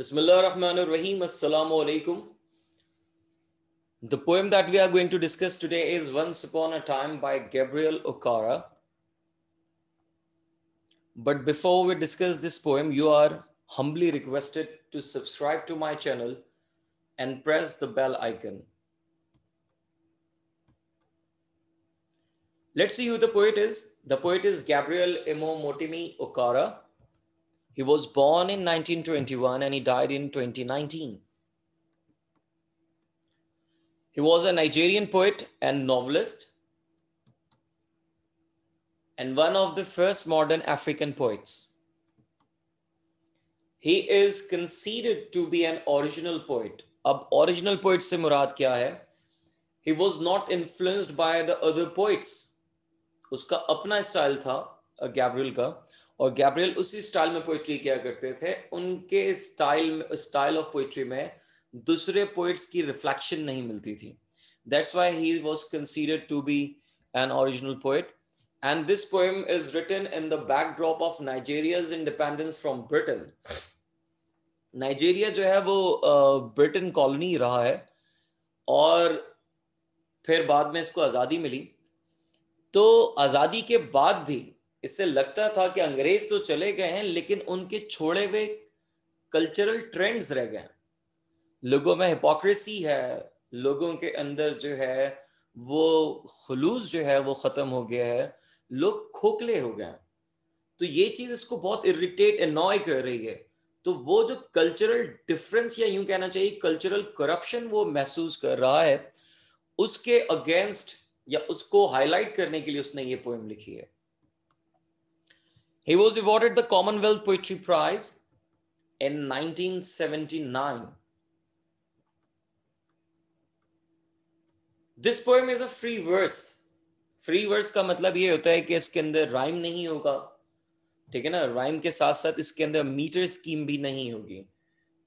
Bismillah ar-Rahman ar-Rahim. Assalamu alaikum. The poem that we are going to discuss today is Once Upon a Time by Gabriel Okara. But before we discuss this poem, you are humbly requested to subscribe to my channel and press the bell icon. Let's see who the poet is. The poet is Gabriel Emo Motimi Okara. He was born in 1921 and he died in 2019. He was a Nigerian poet and novelist and one of the first modern African poets. He is conceded to be an original poet. अब original poet से Murad क्या है? He was not influenced by the other poets. उसका अपना style था Gabriel का और Gabriel उसी स्टाइल में पोइट्री किया करते थे उनके स्टाइल स्टाइल ऑफ पोइट्री में दूसरे पोइट्स की रिफ्लेक्शन नहीं मिलती थी that's why he was considered to be an original poet and this poem is written in the backdrop of Nigeria's independence from Britain. Nigeria जो है वो ब्रिटेन uh, कॉलोनी रहा है और फिर बाद में इसको आज़ादी मिली तो आज़ादी के बाद भी इससे लगता था कि अंग्रेज तो चले गए हैं लेकिन उनके छोड़े हुए कल्चरल ट्रेंड्स रह गए लोगों में हिपोक्रेसी है लोगों के अंदर जो है वो खलूस जो है वो ख़त्म हो गया है लोग खोखले हो गए तो ये चीज़ इसको बहुत इरिटेट एनॉय कर रही है तो वो जो कल्चरल डिफरेंस या यूं कहना चाहिए कल्चरल करप्शन वो महसूस कर रहा है उसके अगेंस्ट या उसको हाईलाइट करने के लिए उसने ये पोइम लिखी है He was awarded the Commonwealth Poetry Prize in 1979. This poem is a free verse free verse का मतलब ये होता है कि इसके अंदर राइम नहीं होगा ठीक है ना राइम के साथ साथ इसके अंदर मीटर स्कीम भी नहीं होगी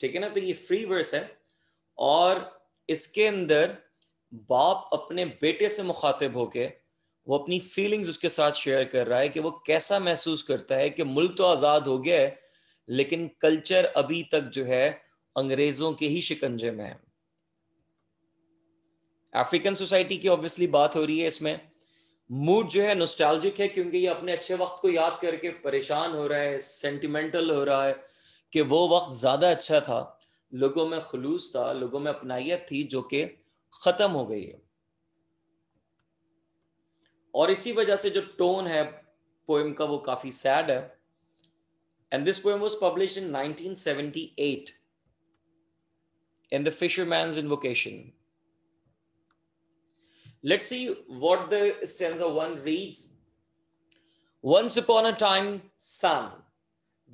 ठीक है ना तो ये फ्री वर्स है और इसके अंदर बाप अपने बेटे से मुखातिब होके वो अपनी फीलिंग्स उसके साथ शेयर कर रहा है कि वो कैसा महसूस करता है कि मुल्क तो आज़ाद हो गया है लेकिन कल्चर अभी तक जो है अंग्रेजों के ही शिकंजे में है अफ्रीकन सोसाइटी की ऑब्वियसली बात हो रही है इसमें मूड जो है नोस्टैल्जिक है क्योंकि ये अपने अच्छे वक्त को याद करके परेशान हो रहा है सेंटिमेंटल हो रहा है कि वो वक्त ज़्यादा अच्छा था लोगों में खलूस था लोगों में अपनाइत थी जो कि ख़त्म हो गई है और इसी वजह से जो टोन है पोएम का वो काफी सैड है and this poem was publish in 1978 in the fisherman's invocation. Let's see what the stanza one reads. Once upon a time, son,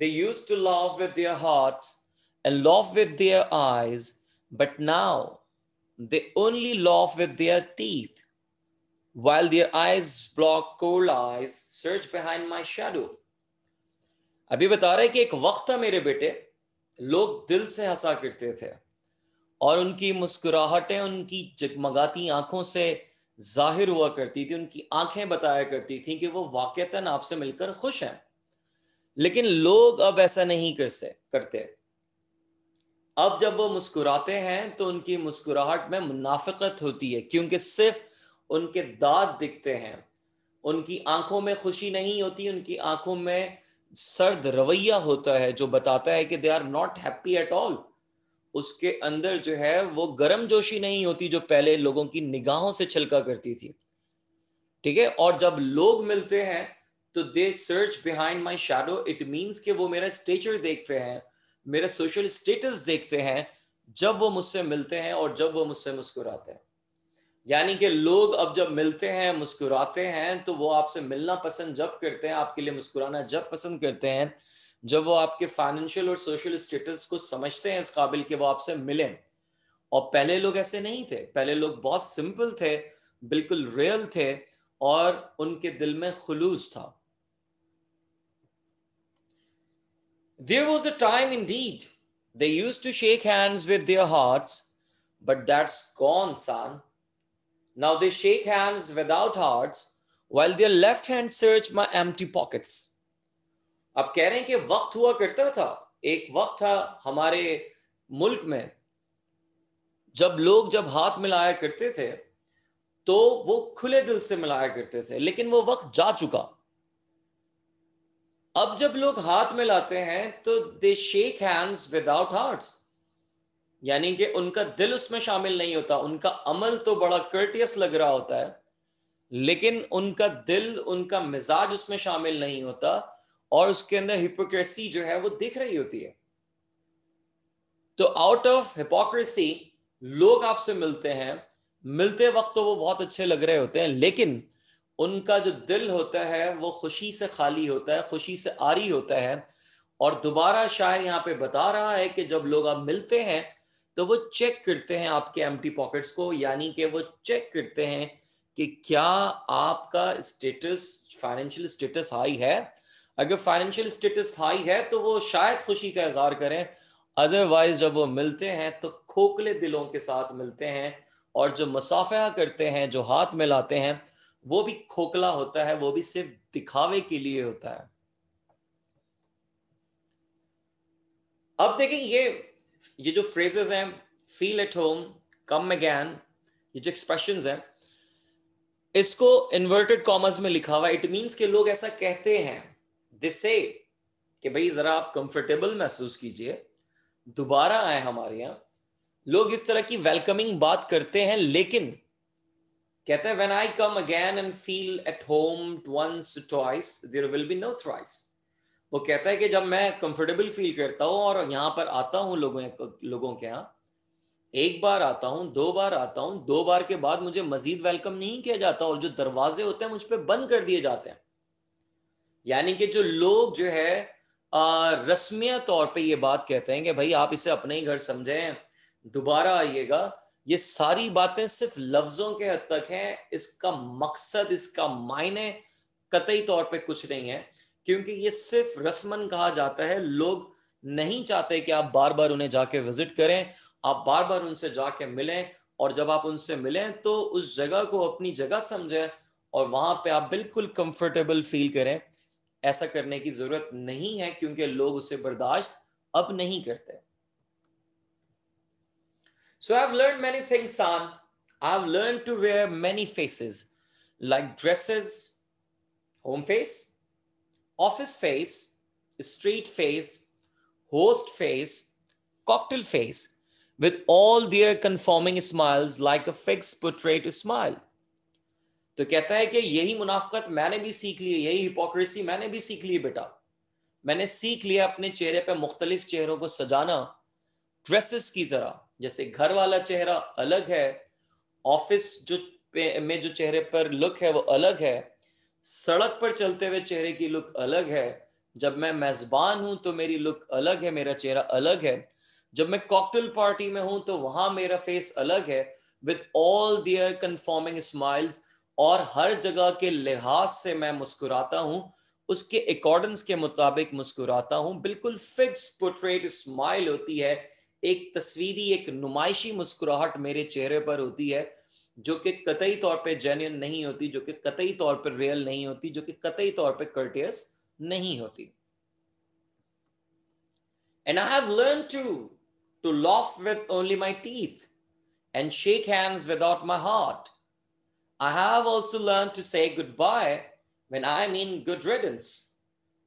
they used to laugh with their hearts and laugh with their eyes, but now they only laugh with their teeth. while their eyes block cold eyes search behind my shadow अभी बता रहे कि एक वक्त था मेरे बेटे लोग दिल से हंसा करते थे और उनकी मुस्कुराहटें उनकी जगमगाती आंखों से जाहिर हुआ करती थी उनकी आंखें बताया करती थी कि वो वाक़ता आपसे मिलकर खुश हैं लेकिन लोग अब ऐसा नहीं कर से करते अब जब वो मुस्कुराते हैं तो उनकी मुस्कुराहट में मुनाफिकत होती है क्योंकि सिर्फ उनके दांत दिखते हैं उनकी आंखों में खुशी नहीं होती उनकी आंखों में सर्द रवैया होता है जो बताता है कि they are not happy at all उसके अंदर जो है वो गर्म जोशी नहीं होती जो पहले लोगों की निगाहों से छलका करती थी ठीक है और जब लोग मिलते हैं तो they search behind my shadow it means कि वो मेरा स्टेचर देखते हैं मेरा सोशल स्टेटस देखते हैं जब वो मुझसे मिलते हैं और जब वो मुझसे मुस्कुराते हैं यानी कि लोग अब जब मिलते हैं मुस्कुराते हैं तो वो आपसे मिलना पसंद जब करते हैं आपके लिए मुस्कुराना जब पसंद करते हैं जब वो आपके फाइनेंशियल और सोशल स्टेटस को समझते हैं इस काबिल के वो आपसे मिले और पहले लोग ऐसे नहीं थे पहले लोग बहुत सिंपल थे बिल्कुल रियल थे और उनके दिल में खलूस था there was a time indeed they use to shake hands with their heart but that's gone son Now they shake hands without hearts while their left hand search my empty pockets. अब कह रहे हैं कि वक्त हुआ करता था एक वक्त था हमारे मुल्क में जब लोग जब हाथ मिलाया करते थे तो वो खुले दिल से मिलाया करते थे लेकिन वो वक्त जा चुका अब जब लोग हाथ मिलाते हैं तो they shake hands without hearts यानी कि उनका दिल उसमें शामिल नहीं होता उनका अमल तो बड़ा कर्टियस लग रहा होता है लेकिन उनका दिल उनका मिजाज उसमें शामिल नहीं होता और उसके अंदर हिपोक्रेसी जो है वो दिख रही होती है तो आउट ऑफ हिपोक्रेसी लोग आपसे मिलते हैं मिलते वक्त तो वो बहुत अच्छे लग रहे होते हैं लेकिन उनका जो दिल होता है वो खुशी से खाली होता है खुशी से आरी होता है और दोबारा शायर यहाँ पे बता रहा है कि जब लोग आप मिलते हैं तो वो चेक करते हैं आपके एम पॉकेट्स को यानी कि वो चेक करते हैं कि क्या आपका स्टेटस फाइनेंशियल स्टेटस हाई है अगर फाइनेंशियल स्टेटस हाई है तो वो शायद खुशी का इजहार करें अदरवाइज जब वो मिलते हैं तो खोखले दिलों के साथ मिलते हैं और जो मुसाफा करते हैं जो हाथ मिलाते हैं वो भी खोखला होता है वो भी सिर्फ दिखावे के लिए होता है अब देखें ये ये जो फ्रेजेस हैं feel at home come again ये जो एक्सप्रेशन है इसको इन्वर्टेड कॉमर्स में लिखा हुआ इट मीन्स के लोग ऐसा कहते हैं दिस कि भाई जरा आप कंफर्टेबल महसूस कीजिए दोबारा आए हमारे यहां लोग इस तरह की वेलकमिंग बात करते हैं लेकिन कहते हैं when I come again and feel at home once twice there will be no thrice वो कहता है कि जब मैं कंफर्टेबल फील करता हूँ और यहाँ पर आता हूँ लोगों लोगों के यहाँ एक बार आता हूँ दो बार आता हूँ दो बार के बाद मुझे मजीद वेलकम नहीं किया जाता और जो दरवाजे होते हैं मुझ पर बंद कर दिए जाते हैं यानी कि जो लोग जो है रस्मिया तौर पे ये बात कहते हैं कि भाई आप इसे अपने ही घर समझें दोबारा आइएगा ये सारी बातें सिर्फ लफ्जों के हद तक हैं इसका मकसद इसका मायने कतई तौर पे कुछ नहीं है क्योंकि ये सिर्फ रस्मन कहा जाता है लोग नहीं चाहते कि आप बार बार उन्हें जाके विजिट करें आप बार बार उनसे जाके मिलें और जब आप उनसे मिलें तो उस जगह को अपनी जगह समझें और वहां पे आप बिल्कुल कंफर्टेबल फील करें ऐसा करने की जरूरत नहीं है क्योंकि लोग उसे बर्दाश्त अब नहीं करते so I've learned many things, son. I've learn to wear many faces like dresses home face office face street phase, host phase, cocktail phase, with all their conforming smiles like a fixed portrait smile. तो कहता है कि यही मुनाफ्त मैंने भी सीख ली है यही हिपोक्रेसी मैंने भी सीख ली बेटा मैंने सीख लिया अपने चेहरे पर मुख्तलिफ चेहरों को सजाना ड्रेसेस की तरह जैसे घर वाला चेहरा अलग है ऑफिस जो में जो चेहरे पर लुक है वो अलग है सड़क पर चलते हुए चेहरे की लुक अलग है जब मैं मेजबान हूं तो मेरी लुक अलग है मेरा चेहरा अलग है जब मैं कॉकटेल पार्टी में हूं तो वहां मेरा फेस अलग है with all their conforming smiles और हर जगह के लिहाज से मैं मुस्कुराता हूँ उसके अकॉर्डेंस के मुताबिक मुस्कुराता हूँ बिल्कुल फिक्स पोर्ट्रेट स्माइल होती है एक तस्वीरी एक नुमाइशी मुस्कुराहट मेरे चेहरे पर होती है जो कि कतई तौर पे जेन्यून नहीं होती जो कि कतई तौर पे रियल नहीं होती जो कि कतई तौर पे कर्टियस नहीं होती And I have learned too to laugh with only my teeth and shake hands without my heart. I have also learned to say goodbye when I mean good riddance,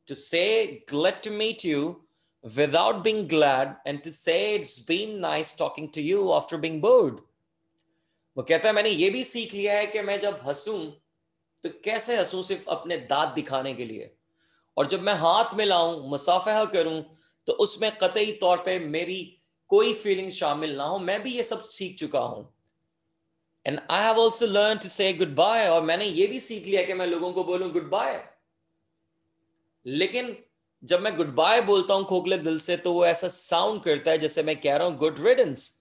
to say glad to meet you without being glad, and to say it's been nice talking to you after being bored. वो कहता है मैंने ये भी सीख लिया है कि मैं जब हंसूं तो कैसे हंसूं सिर्फ अपने दांत दिखाने के लिए और जब मैं हाथ में लाऊं मुसाफा करूं तो उसमें कतई तौर पे मेरी कोई फीलिंग शामिल ना हो मैं भी ये सब सीख चुका हूं and I have also learn to say goodbye और मैंने ये भी सीख लिया कि मैं लोगों को बोलूं गुड बाय लेकिन जब मैं गुड बाय बोलता हूं खोखले दिल से तो वो ऐसा साउंड करता है जैसे मैं कह रहा हूं गुड रिडन्स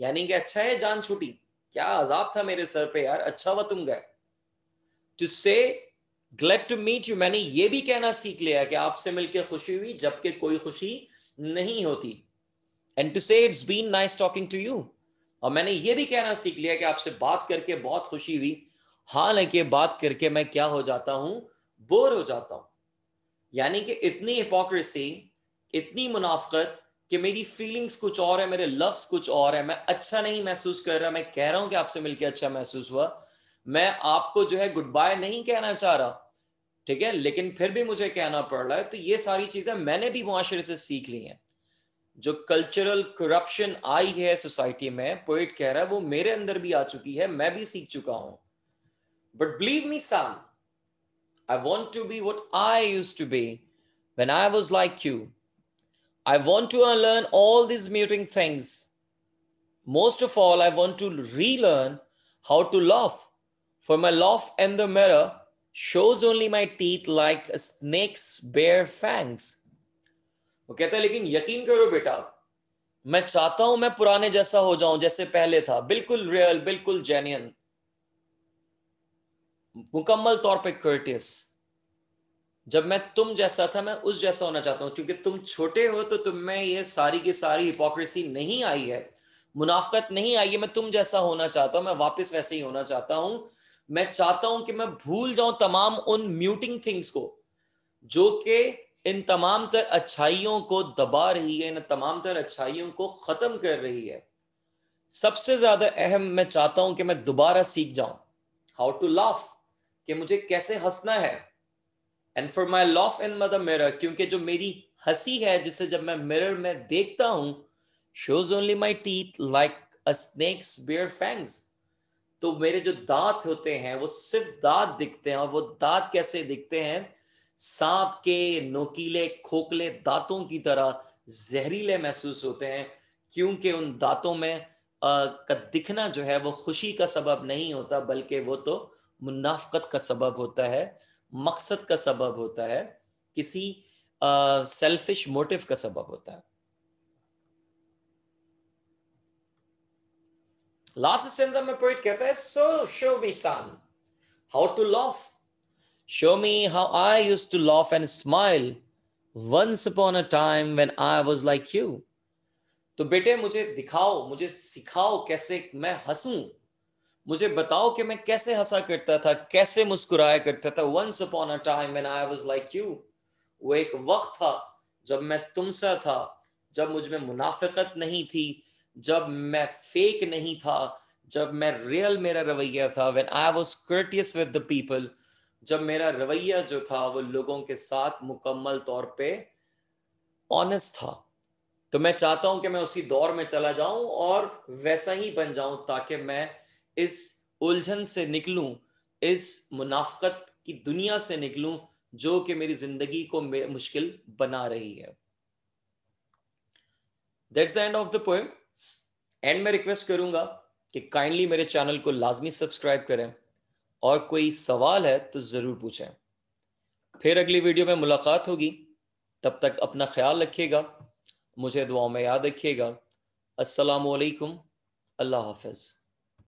यानी कि अच्छा है जान छुटी क्या अजाब था मेरे सर पे यार अच्छा हुआ तुम गए टू से ग्लेड टू मीट यू मैंने ये भी कहना सीख लिया कि आपसे मिलकर खुशी हुई जबकि कोई खुशी नहीं होती and to say it's been nice talking to you और मैंने ये भी कहना सीख लिया कि आपसे बात करके बहुत खुशी हुई हालांकि बात करके मैं क्या हो जाता हूं बोर हो जाता हूं यानी कि इतनी हिपोक्रेसी इतनी मुनाफ्त कि मेरी फीलिंग्स कुछ और है मेरे लव्स कुछ और है मैं अच्छा नहीं महसूस कर रहा मैं कह रहा हूं कि आपसे मिलकर अच्छा महसूस हुआ मैं आपको जो है गुड बाय नहीं कहना चाह रहा ठीक है लेकिन फिर भी मुझे कहना पड़ रहा है तो ये सारी चीजें मैंने भी मुआशरे से सीख ली हैं जो कल्चरल करप्शन आई है सोसाइटी में पोइट कह रहा है वो मेरे अंदर भी आ चुकी है मैं भी सीख चुका हूं but believe me son I want to be what I use to be when I was like you I want to unlearn all these muting things. Most of all, I want to relearn how to laugh, for my laugh in the mirror shows only my teeth like a snake's bare fangs. वो कहता है लेकिन यकीन करो बेटा मैं चाहता हूं मैं पुराने जैसा हो जाऊं जैसे पहले था बिल्कुल रियल बिल्कुल जेन्यन मुकम्मल तौर पे कर्टियस जब मैं तुम जैसा था मैं उस जैसा होना चाहता हूं क्योंकि तुम छोटे हो तो तुम में ये सारी की सारी हिपोक्रेसी नहीं आई है मुनाफ्त नहीं आई है मैं तुम जैसा होना चाहता हूं मैं वापस वैसे ही होना चाहता हूं मैं चाहता हूं कि मैं भूल जाऊं तमाम उन म्यूटिंग थिंग्स को जो कि इन तमाम तर अच्छाइयों को दबा रही है इन तमाम तर अच्छाइयों को खत्म कर रही है सबसे ज्यादा अहम मैं चाहता हूं कि मैं दोबारा सीख जाऊं हाउ टू लाफ कि मुझे कैसे हंसना है and for my laugh and mad mirror क्योंकि जो मेरी हंसी है जिसे जब मैं मिरर में देखता हूं shows only my teeth like a snake's bare fangs तो मेरे जो दांत होते हैं वो सिर्फ दांत दिखते हैं और वो दांत कैसे दिखते हैं सांप के नोकीले खोखले दांतों की तरह जहरीले महसूस होते हैं क्योंकि उन दांतों में आ, का दिखना जो है वो खुशी का सबब नहीं होता बल्कि वो तो मुनाफ्त का सबब होता है मकसद का सबब होता है किसी सेल्फिश मोटिव का सबब होता है लास्ट सेंसर में पोइट कहता है so show me son how to laugh show me how I use to laugh and smile once upon a time when I was like you तो बेटे मुझे दिखाओ मुझे सिखाओ कैसे मैं हंसूं मुझे बताओ कि मैं कैसे हंसा करता था कैसे मुस्कुराया करता था once upon a time when I was like you वो एक वक्त था जब मैं तुमसा था जब मुझ में मुनाफिकत नहीं थी जब मैं फेक नहीं था जब मैं रियल मेरा रवैया था when I was courteous with the people जब मेरा रवैया जो था वो लोगों के साथ मुकम्मल तौर पे ऑनेस्ट था तो मैं चाहता हूं कि मैं उसी दौर में चला जाऊं और वैसा ही बन जाऊं ताकि मैं इस उलझन से निकलूं इस मुनाफ्त की दुनिया से निकलूं जो कि मेरी जिंदगी को मुश्किल बना रही है that's end of the poem and मैं रिक्वेस्ट करूंगा कि काइंडली मेरे चैनल को लाजमी सब्सक्राइब करें और कोई सवाल है तो ज़रूर पूछें फिर अगली वीडियो में मुलाकात होगी तब तक अपना ख्याल रखिएगा मुझे दुआ में याद रखिएगा असलकम अल्लाह हाफिज़